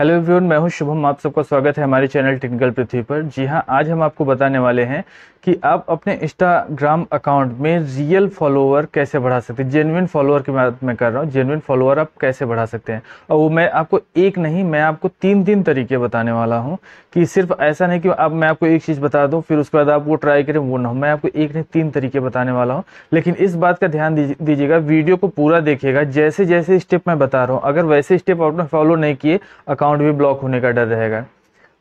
hello everyone मैं हूं शुभम आप सबका स्वागत है हमारे चैनल टेक्निकल पृथ्वी पर जी हां आज हम आपको बताने वाले हैं कि आप अपने इंस्टाग्राम अकाउंट में रियल फॉलोअर कैसे बढ़ा सकते हैं जेनविन फॉलोअर की बात मैं कर रहा हूं जेनविन फॉलोअर आप कैसे बढ़ा सकते हैं और वो मैं आपको एक नहीं मैं आपको तीन तीन तरीके बताने वाला हूँ कि सिर्फ ऐसा नहीं कि अब मैं आपको एक चीज़ बता दूँ फिर उसके बाद आप वो ट्राई करें वो ना हो मैं आपको एक नहीं तीन तरीके बताने वाला हूँ लेकिन इस बात का ध्यान दीजिएगा वीडियो को पूरा देखिएगा जैसे जैसे स्टेप मैं बता रहा हूँ अगर वैसे स्टेप आपने फॉलो नहीं किए अकाउंट अकाउंट भी ब्लॉक होने का डर रहेगा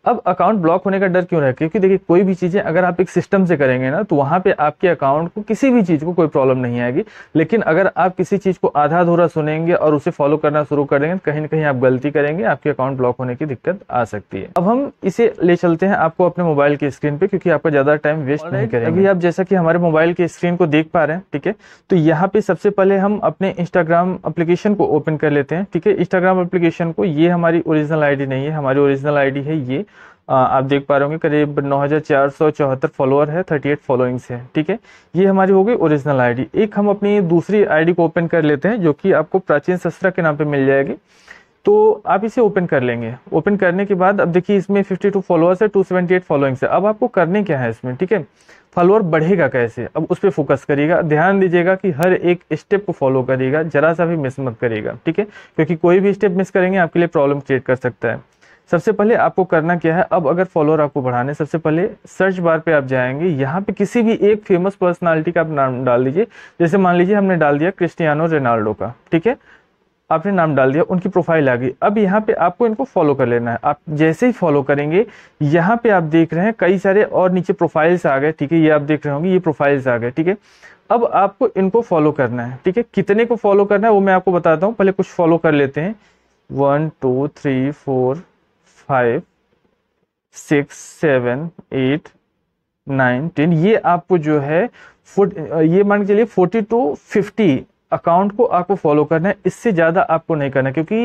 अब अकाउंट ब्लॉक होने का डर क्यों रहा है क्योंकि देखिए कोई भी चीज़ें अगर आप एक सिस्टम से करेंगे ना तो वहां पे आपके अकाउंट को किसी भी चीज़ को कोई प्रॉब्लम नहीं आएगी लेकिन अगर आप किसी चीज़ को आधा अधूरा सुनेंगे और उसे फॉलो करना शुरू कर देंगे तो कहीं ना कहीं आप गलती करेंगे आपके अकाउंट ब्लॉक होने की दिक्कत आ सकती है अब हम इसे ले चलते हैं आपको अपने मोबाइल की स्क्रीन पे क्योंकि आपका ज़्यादा टाइम वेस्ट नहीं करेंगे अभी आप जैसा कि हमारे मोबाइल की स्क्रीन को देख पा रहे हैं ठीक है तो यहाँ पे सबसे पहले हम अपने इंस्टाग्राम अप्लीकेशन को ओपन कर लेते हैं ठीक है इंस्टाग्राम अप्लीकेशन को ये हमारी ओरिजिनल आई नहीं है हमारी ओरिजिनल आई है ये आप देख पा रहे होंगे करीब चौहत्तर फॉलोअर है 38 फॉलोइंग्स है ठीक है ये हमारी हो गई ओरिजिनल आईडी एक हम अपनी दूसरी आईडी को ओपन कर लेते हैं जो कि आपको प्राचीन शस्त्र के नाम पे मिल जाएगी तो आप इसे ओपन कर लेंगे ओपन करने के बाद अब देखिए इसमें 52 फॉलोअर्स है एट फॉलोइंग्स है अब आपको करने क्या है इसमें ठीक है फॉलोअर बढ़ेगा कैसे अब उस पर फोकस करिएगा ध्यान दीजिएगा कि हर एक स्टेप को फॉलो करिएगा जरा सा भी मिस मत करिएगा ठीक है क्योंकि कोई भी स्टेप मिस करेंगे आपके लिए प्रॉब्लम क्रिएट कर सकता है सबसे पहले आपको करना क्या है अब अगर फॉलोअर आपको बढ़ाने सबसे पहले सर्च बार पे आप जाएंगे यहाँ पे किसी भी एक फेमस पर्सनालिटी का आप नाम डाल दीजिए जैसे मान लीजिए हमने डाल दिया क्रिस्टियानो रेनाल्डो का ठीक है आपने नाम डाल दिया उनकी प्रोफाइल आ गई अब यहाँ पे आपको इनको फॉलो कर लेना है आप जैसे ही फॉलो करेंगे यहाँ पे आप देख रहे हैं कई सारे और नीचे प्रोफाइल्स आ गए ठीक है ये आप देख रहे होंगे ये प्रोफाइल्स आ गए ठीक है अब आपको इनको फॉलो करना है ठीक है कितने को फॉलो करना है वो मैं आपको बताता हूँ पहले कुछ फॉलो कर लेते हैं one two three four five six seven eight nine ten ये आपको जो है ये मान के चलिए फोर्टी टू फिफ्टी अकाउंट को आपको फॉलो करना है इससे ज़्यादा आपको नहीं करना क्योंकि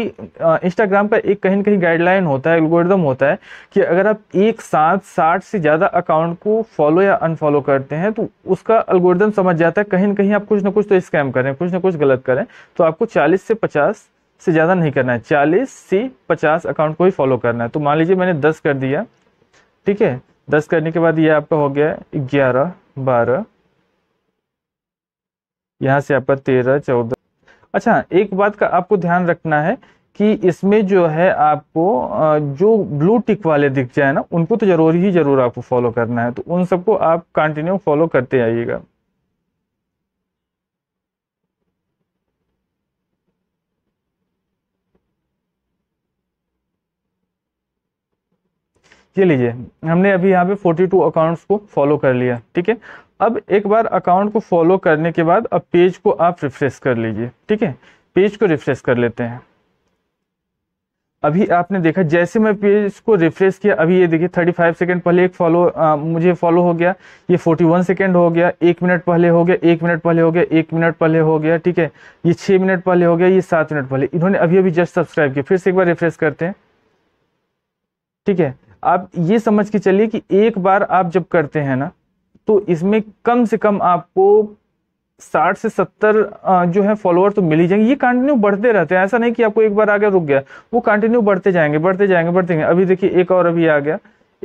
इंस्टाग्राम का एक कहीं ना कहीं गाइडलाइन होता है एल्गोरिदम होता है कि अगर आप एक साथ साठ से ज़्यादा अकाउंट को फॉलो या अनफॉलो करते हैं तो उसका एल्गोरिदम समझ जाता है कहीं ना कहीं आप कुछ ना कुछ तो स्कैम करें कुछ ना कुछ गलत करें तो आपको चालीस से पचास से ज़्यादा नहीं करना है चालीस सी पचास अकाउंट को ही फॉलो करना है तो मान लीजिए मैंने दस कर दिया ठीक है दस करने के बाद ये आपका हो गया ग्यारह बारह यहाँ से आपका तेरह चौदह अच्छा एक बात का आपको ध्यान रखना है कि इसमें जो है आपको जो ब्लू टिक वाले दिख जाए ना उनको तो जरूर ही जरूर आपको फॉलो करना है तो उन सबको आप कंटिन्यू फॉलो करते आइएगा ये लीजिए हमने अभी यहाँ पे 42 अकाउंट्स को फॉलो कर लिया ठीक है अब एक बार अकाउंट को फॉलो करने के बाद अब पेज को आप रिफ्रेश कर लीजिए ठीक है पेज को रिफ्रेश कर लेते हैं अभी आपने देखा जैसे मैं पेज को रिफ्रेश किया अभी ये देखिए 35 सेकंड पहले एक फॉलो मुझे फॉलो हो गया ये 41 सेकंड हो गया एक मिनट पहले हो गया एक मिनट पहले हो गया एक मिनट पहले हो गया ठीक है ये छः मिनट पहले हो गया ये सात मिनट पहले इन्होंने अभी अभी जस्ट सब्सक्राइब किया फिर से एक बार रिफ्रेश करते हैं ठीक है आप ये समझ के चलिए कि एक बार आप जब करते हैं ना तो इसमें कम से कम आपको साठ से सत्तर जो है फॉलोअर तो मिल ही जाएंगे ये कंटिन्यू बढ़ते रहते हैं ऐसा नहीं कि आपको एक बार आगे रुक गया वो कंटिन्यू बढ़ते जाएंगे बढ़ते जाएंगे बढ़ते जाएंगे अभी देखिए एक और अभी आ गया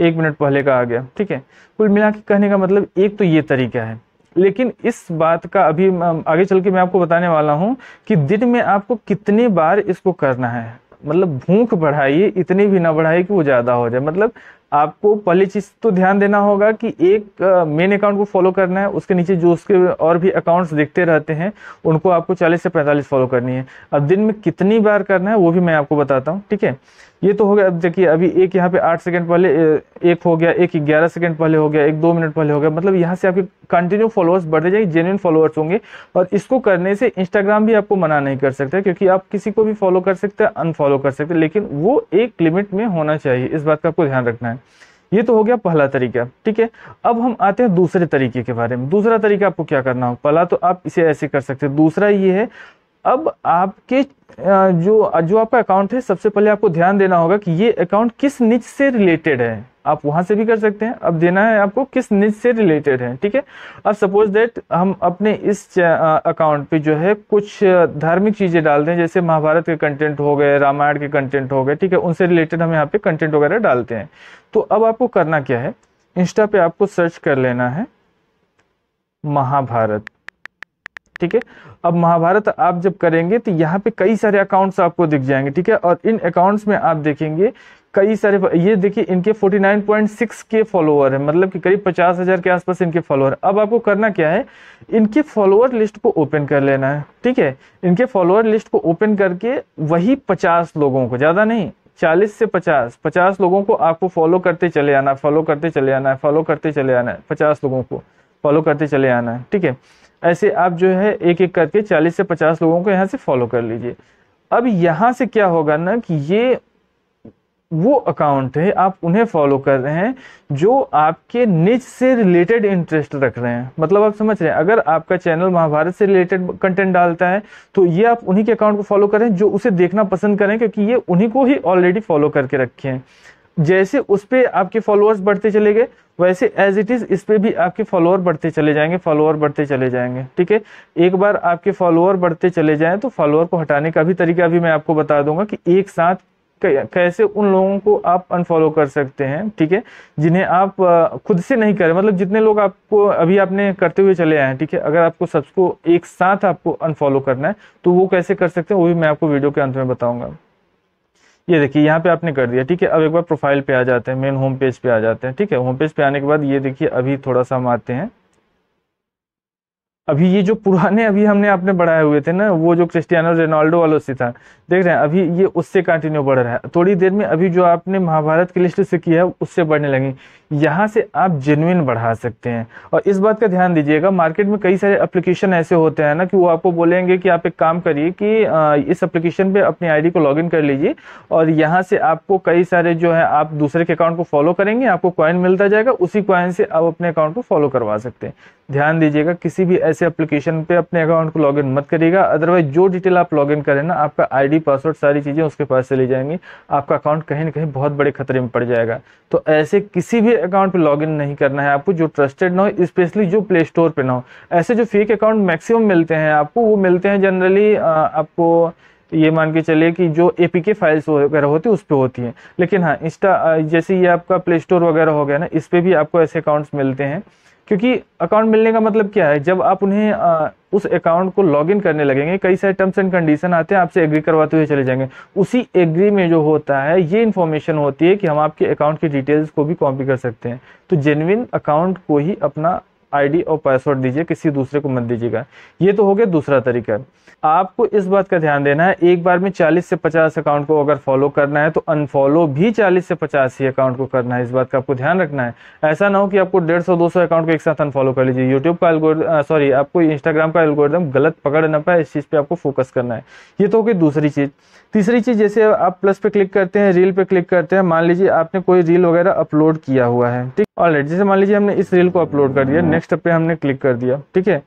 एक मिनट पहले का आ गया ठीक है कुल मिला के कहने का मतलब एक तो ये तरीका है लेकिन इस बात का अभी आगे चल के मैं आपको बताने वाला हूँ कि दिन में आपको कितने बार इसको करना है मतलब भूख बढ़ाइए इतनी भी ना बढ़ाइए कि वो ज़्यादा हो जाए मतलब आपको पहली चीज तो ध्यान देना होगा कि एक मेन अकाउंट को फॉलो करना है उसके नीचे जो उसके और भी अकाउंट्स दिखते रहते हैं उनको आपको 40 से 45 फॉलो करनी है अब दिन में कितनी बार करना है वो भी मैं आपको बताता हूँ ठीक है ये तो हो गया अब देखिए अभी एक यहाँ पे आठ सेकंड पहले एक हो गया एक ग्यारह सेकंड पहले हो गया एक दो मिनट पहले हो गया मतलब यहाँ से आपके कंटिन्यू फॉलोअर्स बढ़ते जाएंगे जेन्यून फॉलोअर्स होंगे और इसको करने से इंस्टाग्राम भी आपको मना नहीं कर सकता क्योंकि आप किसी को भी फॉलो कर सकते हैं अनफॉलो कर सकते हैं लेकिन वो एक लिमिट में होना चाहिए इस बात का आपको ध्यान रखना है ये तो हो गया पहला तरीका ठीक है अब हम आते हैं दूसरे तरीके के बारे में दूसरा तरीका आपको क्या करना हो पहला तो आप इसे ऐसे कर सकते हैं दूसरा ये है अब आपके जो जो आपका अकाउंट है सबसे पहले आपको ध्यान देना होगा कि ये अकाउंट किस निच से रिलेटेड है आप वहां से भी कर सकते हैं अब देना है आपको किस निच से रिलेटेड है ठीक है अब सपोज दैट हम अपने इस अकाउंट पे जो है कुछ धार्मिक चीज़ें डालते हैं जैसे महाभारत के कंटेंट हो गए रामायण के कंटेंट हो गए ठीक है उनसे रिलेटेड हम यहाँ पे कंटेंट वगैरह डालते हैं तो अब आपको करना क्या है इंस्टा पे आपको सर्च कर लेना है महाभारत ठीक है अब महाभारत आप जब करेंगे तो यहाँ पे कई सारे अकाउंट्स आपको दिख जाएंगे ठीक है और इन अकाउंट्स में आप देखेंगे कई सारे ये देखिए इनके 49.6 के फॉलोअर है मतलब कि करीब 50,000 के आसपास इनके फॉलोअर अब आपको करना क्या है इनके फॉलोअर लिस्ट को ओपन कर लेना है ठीक है इनके फॉलोअर लिस्ट को ओपन करके वही पचास लोगों को ज़्यादा नहीं 40 से 50 50 लोगों को आपको फॉलो करते चले आना फॉलो करते चले आना है फॉलो करते चले आना है पचास लोगों को फॉलो करते चले आना है ठीक है ऐसे आप जो है एक एक करके 40 से 50 लोगों को यहाँ से फॉलो कर लीजिए अब यहाँ से क्या होगा ना कि ये वो अकाउंट है आप उन्हें फॉलो कर रहे हैं जो आपके निच से रिलेटेड इंटरेस्ट रख रहे हैं मतलब आप समझ रहे हैं अगर आपका चैनल महाभारत से रिलेटेड कंटेंट डालता है तो ये आप उन्हीं के अकाउंट को फॉलो करें जो उसे देखना पसंद करें क्योंकि ये उन्हीं को ही ऑलरेडी फॉलो करके रखे हैं जैसे उस पर आपके फॉलोअर्स बढ़ते चले गए वैसे एज इट इज़ इस पर भी आपके फॉलोअर बढ़ते चले जाएंगे फॉलोअर बढ़ते चले जाएंगे ठीक है एक बार आपके फॉलोअर बढ़ते चले जाएं तो फॉलोअर को हटाने का भी तरीका भी मैं आपको बता दूंगा कि एक साथ कैसे उन लोगों को आप अनफॉलो कर सकते हैं ठीक है जिन्हें आप खुद से नहीं करें मतलब जितने लोग आपको अभी आपने करते हुए चले आए हैं ठीक है अगर आपको सबको एक साथ आपको अनफॉलो करना है तो वो कैसे कर सकते हैं वो भी मैं आपको वीडियो के अंत में बताऊंगा ये देखिए यहाँ पे आपने कर दिया ठीक है अब एक बार प्रोफाइल पे आ जाते हैं मेन होम पेज पे आ जाते हैं ठीक है होम पेज पे आने के बाद ये देखिए अभी थोड़ा सा हम आते हैं अभी ये जो पुराने अभी हमने आपने बढ़ाए हुए थे ना वो जो क्रिस्टियानो रेनाल्डो वालों से था देख रहे हैं अभी ये उससे कंटिन्यू बढ़ रहा है थोड़ी देर में अभी जो आपने महाभारत की लिस्ट से किया है उससे बढ़ने लगी यहाँ से आप जेनुइन बढ़ा सकते हैं और इस बात का ध्यान दीजिएगा मार्केट में कई सारे एप्लीकेशन ऐसे होते हैं ना कि वो आपको बोलेंगे कि आप एक काम करिए कि इस एप्लीकेशन पे अपनी आईडी को लॉगिन कर लीजिए और यहाँ से आपको कई सारे जो है आप दूसरे के अकाउंट को फॉलो करेंगे आपको क्वाइन मिलता जाएगा उसी क्वाइन से आप अपने अकाउंट को फॉलो करवा सकते हैं ध्यान दीजिएगा किसी भी ऐसे एप्लीकेशन पे अपने अकाउंट को लॉगिन मत करिएगा अदरवाइज जो डिटेल आप लॉगिन करें ना आपका आईडी पासवर्ड सारी चीज़ें उसके पास चली जाएंगी आपका अकाउंट कहीं ना कहीं बहुत बड़े खतरे में पड़ जाएगा तो ऐसे किसी भी अकाउंट पे लॉगिन नहीं करना है आपको जो ट्रस्टेड ना हो स्पेशली जो प्ले स्टोर पे ना हो ऐसे जो फेक अकाउंट मैक्सिमम मिलते हैं आपको वो मिलते हैं जनरली आपको ये मान के चलिए कि जो ए पी के फाइल्स वगैरह होती है उस पर होती हैं लेकिन हाँ इंस्टा जैसे ये आपका प्ले स्टोर वगैरह हो गया ना इस पर भी आपको ऐसे अकाउंट्स मिलते हैं क्योंकि अकाउंट मिलने का मतलब क्या है जब आप उन्हें आ, उस अकाउंट को लॉगिन करने लगेंगे कई सारे टर्म्स एंड कंडीशन आते हैं आपसे एग्री करवाते हुए चले जाएंगे उसी एग्री में जो होता है ये इन्फॉर्मेशन होती है कि हम आपके अकाउंट की डिटेल्स को भी कॉपी कर सकते हैं तो जेनविन अकाउंट को ही अपना आईडी और पासवर्ड दीजिए किसी दूसरे को मत दीजिएगा ये तो हो गया दूसरा तरीका आपको इस बात का ध्यान देना है एक बार में 40 से 50 अकाउंट को अगर फॉलो करना है तो अनफॉलो भी 40 से 50 ही अकाउंट को करना है इस बात का आपको ध्यान रखना है ऐसा ना हो कि आपको डेढ़ सौ दो सौ अकाउंट को एक साथ अनफॉलो कर लीजिए यूट्यूब का एल्गोरिदम सॉरी आपको इंस्टाग्राम का एल्गोरिदम गलत पकड़ ना पाए इस चीज़ पर आपको फोकस करना है ये तो हो गई दूसरी चीज़ तीसरी चीज़ जैसे आप प्लस पे क्लिक करते हैं रील पे क्लिक करते हैं मान लीजिए आपने कोई रील वगैरह अपलोड किया हुआ है ठीक ऑलरेडी जैसे मान लीजिए हमने इस रील को अपलोड कर दिया नेक्स्ट नेक्स्ट पे हमने क्लिक कर दिया ठीक है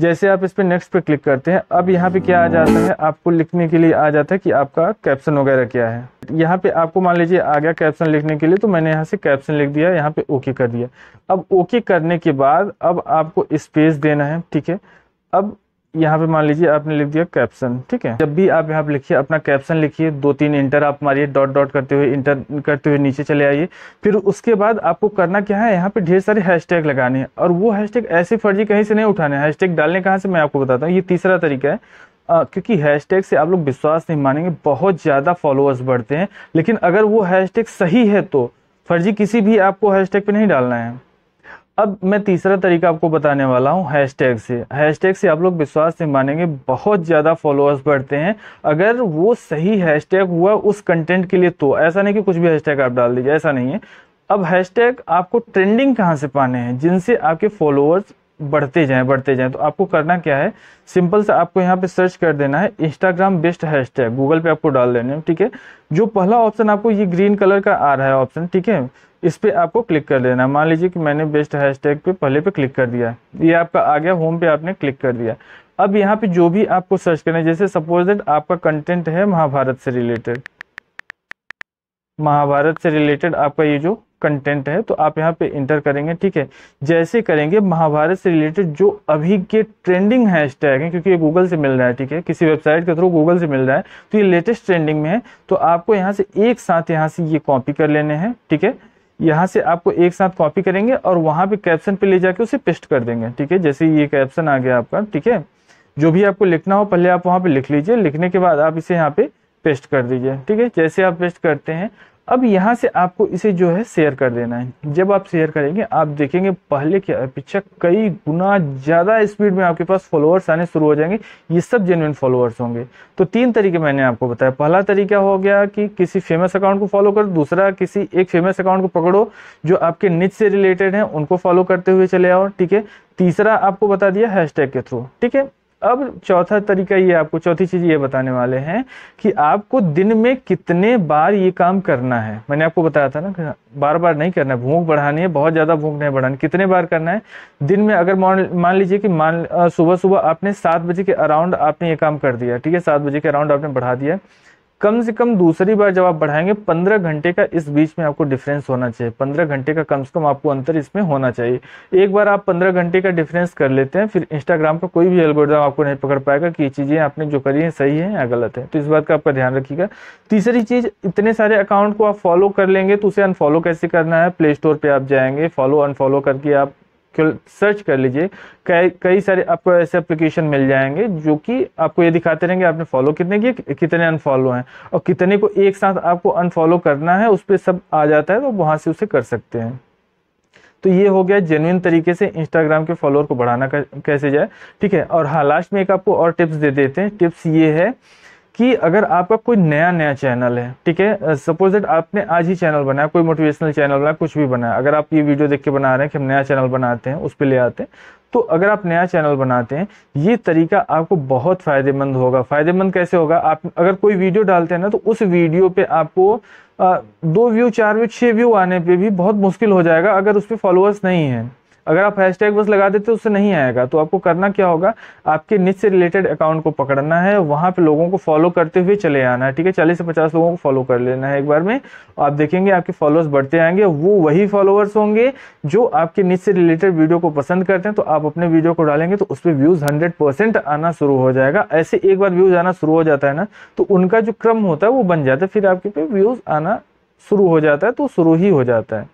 जैसे आप इस पर नेक्स्ट पे क्लिक करते हैं अब यहाँ पे क्या आ जाता है आपको लिखने के लिए आ जाता है कि आपका कैप्शन वगैरह क्या है यहाँ पे आपको मान लीजिए आ गया कैप्शन लिखने के लिए तो मैंने यहाँ से कैप्शन लिख दिया यहाँ पे ओके कर दिया अब ओके करने के बाद अब आपको स्पेस देना है ठीक है अब यहाँ पे मान लीजिए आपने लिख दिया कैप्शन ठीक है जब भी आप यहाँ पे लिखिए अपना कैप्शन लिखिए दो तीन इंटर आप मारिए डॉट डॉट करते हुए इंटर करते हुए नीचे चले आइए फिर उसके बाद आपको करना क्या है यहाँ पे ढेर सारे हैशटैग लगाने हैं और वो हैशटैग ऐसे फर्जी कहीं से नहीं उठाने हैश हैशटैग डालने कहाँ से मैं आपको बताता हूँ ये तीसरा तरीका है आ, क्योंकि हैशटैग से आप लोग विश्वास नहीं मानेंगे बहुत ज़्यादा फॉलोअर्स बढ़ते हैं लेकिन अगर वो हैशटैग सही है तो फर्जी किसी भी आपको हैशटैग पे नहीं डालना है अब मैं तीसरा तरीका आपको बताने वाला हूँ हैशटैग से हैशटैग से आप लोग विश्वास से मानेंगे बहुत ज़्यादा फॉलोअर्स बढ़ते हैं अगर वो सही हैशटैग हुआ उस कंटेंट के लिए तो ऐसा नहीं कि कुछ भी हैशटैग आप डाल दीजिए ऐसा नहीं है अब हैशटैग आपको ट्रेंडिंग कहाँ से पाने हैं जिनसे आपके फॉलोअर्स बढ़ते जाएँ बढ़ते जाएँ तो आपको करना क्या है सिंपल से आपको यहाँ पे सर्च कर देना है इंस्टाग्राम बेस्ट टैग गूगल पे आपको डाल देने ठीक है जो पहला ऑप्शन आपको ये ग्रीन कलर का आ रहा है ऑप्शन ठीक है इस पर आपको क्लिक कर देना मान लीजिए कि मैंने बेस्ट हैशटैग पे पहले पे क्लिक कर दिया ये आपका आ गया होम पे आपने क्लिक कर दिया अब यहाँ पे जो भी आपको सर्च करना है जैसे सपोज दैट आपका कंटेंट है महाभारत से रिलेटेड महाभारत से रिलेटेड आपका ये जो कंटेंट है तो आप यहाँ पे इंटर करेंगे ठीक है जैसे करेंगे महाभारत से रिलेटेड जो अभी के ट्रेंडिंग हैशटैग हैं क्योंकि ये गूगल से मिल रहा है ठीक है किसी वेबसाइट के थ्रू गूगल से मिल रहा है तो ये लेटेस्ट ट्रेंडिंग में है तो आपको यहाँ से एक साथ यहाँ से ये कॉपी कर लेने हैं ठीक है यहाँ से आपको एक साथ कॉपी करेंगे और वहां पे कैप्शन पे ले जाके उसे पेस्ट कर देंगे ठीक है जैसे ये कैप्शन आ गया आपका ठीक है जो भी आपको लिखना हो पहले आप वहां पे लिख लीजिए लिखने के बाद आप इसे यहाँ पे पेस्ट कर दीजिए ठीक है जैसे आप पेस्ट करते हैं अब यहाँ से आपको इसे जो है शेयर कर देना है जब आप शेयर करेंगे आप देखेंगे पहले के अपेक्षा कई गुना ज़्यादा स्पीड में आपके पास फॉलोअर्स आने शुरू हो जाएंगे ये सब जेन्यन फॉलोअर्स होंगे तो तीन तरीके मैंने आपको बताया पहला तरीका हो गया कि किसी फेमस अकाउंट को फॉलो कर दूसरा किसी एक फेमस अकाउंट को पकड़ो जो आपके निच से रिलेटेड हैं उनको फॉलो करते हुए चले आओ ठीक है तीसरा आपको बता दिया हैशटैग के थ्रू ठीक है अब चौथा तरीका ये आपको चौथी चीज़ ये बताने वाले हैं कि आपको दिन में कितने बार ये काम करना है मैंने आपको बताया था ना बार बार नहीं करना है भूख बढ़ानी है बहुत ज़्यादा भूख नहीं बढ़ानी कितने बार करना है दिन में अगर मान लीजिए कि मान सुबह सुबह आपने सात बजे के अराउंड आपने ये काम कर दिया ठीक है सात बजे के अराउंड आपने बढ़ा दिया कम से कम दूसरी बार जब आप बढ़ाएंगे पंद्रह घंटे का इस बीच में आपको डिफरेंस होना चाहिए पंद्रह घंटे का कम से कम आपको अंतर इसमें होना चाहिए एक बार आप पंद्रह घंटे का डिफरेंस कर लेते हैं फिर इंस्टाग्राम का कोई भी एल्गोरिदम आपको नहीं पकड़ पाएगा कि ये चीज़ें आपने जो करी है सही है या गलत है तो इस बात का आपका ध्यान रखिएगा तीसरी चीज़ इतने सारे अकाउंट को आप फॉलो कर लेंगे तो उसे अनफॉलो कैसे करना है प्ले स्टोर पर आप जाएंगे फॉलो अनफॉलो करके आप सर्च कर लीजिए कई कई सारे आपको ऐसे एप्लीकेशन मिल जाएंगे जो कि आपको ये दिखाते रहेंगे आपने फॉलो कितने किए कितने अनफॉलो हैं और कितने को एक साथ आपको अनफॉलो करना है उस पर सब आ जाता है तो वहाँ से उसे कर सकते हैं तो ये हो गया जेनुइन तरीके से इंस्टाग्राम के फॉलोअर को बढ़ाना कैसे जाए ठीक है और हाँ लास्ट में एक आपको और टिप्स दे देते हैं टिप्स ये है कि अगर आपका कोई नया नया चैनल है ठीक है सपोज दैट आपने आज ही चैनल बनाया कोई मोटिवेशनल चैनल बनाया कुछ भी बनाया अगर आप ये वीडियो देख के बना रहे हैं कि हम नया चैनल बनाते हैं उस पर ले आते हैं तो अगर आप नया चैनल बनाते हैं ये तरीका आपको बहुत फ़ायदेमंद होगा फ़ायदेमंद कैसे होगा आप अगर कोई वीडियो डालते हैं ना तो उस वीडियो पे आपको आ, दो व्यू चार व्यू छह व्यू आने पे भी बहुत मुश्किल हो जाएगा अगर उस पर फॉलोअर्स नहीं है अगर आप हैश बस लगा देते उससे नहीं आएगा तो आपको करना क्या होगा आपके निच से रिलेटेड अकाउंट को पकड़ना है वहां पे लोगों को फॉलो करते हुए चले आना है ठीक है चालीस से पचास लोगों को फॉलो कर लेना है एक बार में आप देखेंगे आपके फॉलोअर्स बढ़ते आएंगे वो वही फॉलोअर्स होंगे जो आपके निच से रिलेटेड वीडियो को पसंद करते हैं तो आप अपने वीडियो को डालेंगे तो उस पर व्यूज़ हंड्रेड आना शुरू हो जाएगा ऐसे एक बार व्यूज़ आना शुरू हो जाता है ना तो उनका जो क्रम होता है वो बन जाता है फिर आपके पे व्यूज़ आना शुरू हो जाता है तो शुरू ही हो जाता है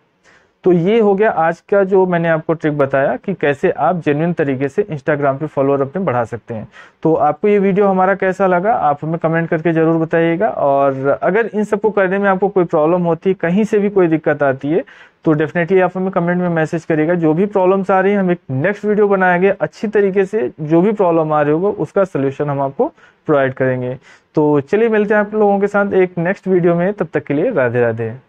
तो ये हो गया आज का जो मैंने आपको ट्रिक बताया कि कैसे आप जेन्यून तरीके से इंस्टाग्राम पे फॉलोअर अपने बढ़ा सकते हैं तो आपको ये वीडियो हमारा कैसा लगा आप हमें कमेंट करके ज़रूर बताइएगा और अगर इन सबको करने में आपको कोई प्रॉब्लम होती है कहीं से भी कोई दिक्कत आती है तो डेफिनेटली आप हमें कमेंट में मैसेज करिएगा जो भी प्रॉब्लम्स आ रही है हम एक नेक्स्ट वीडियो बनाएंगे अच्छी तरीके से जो भी प्रॉब्लम आ रही होगा उसका सोल्यूशन हम आपको प्रोवाइड करेंगे तो चलिए मिलते हैं आप लोगों के साथ एक नेक्स्ट वीडियो में तब तक के लिए राधे राधे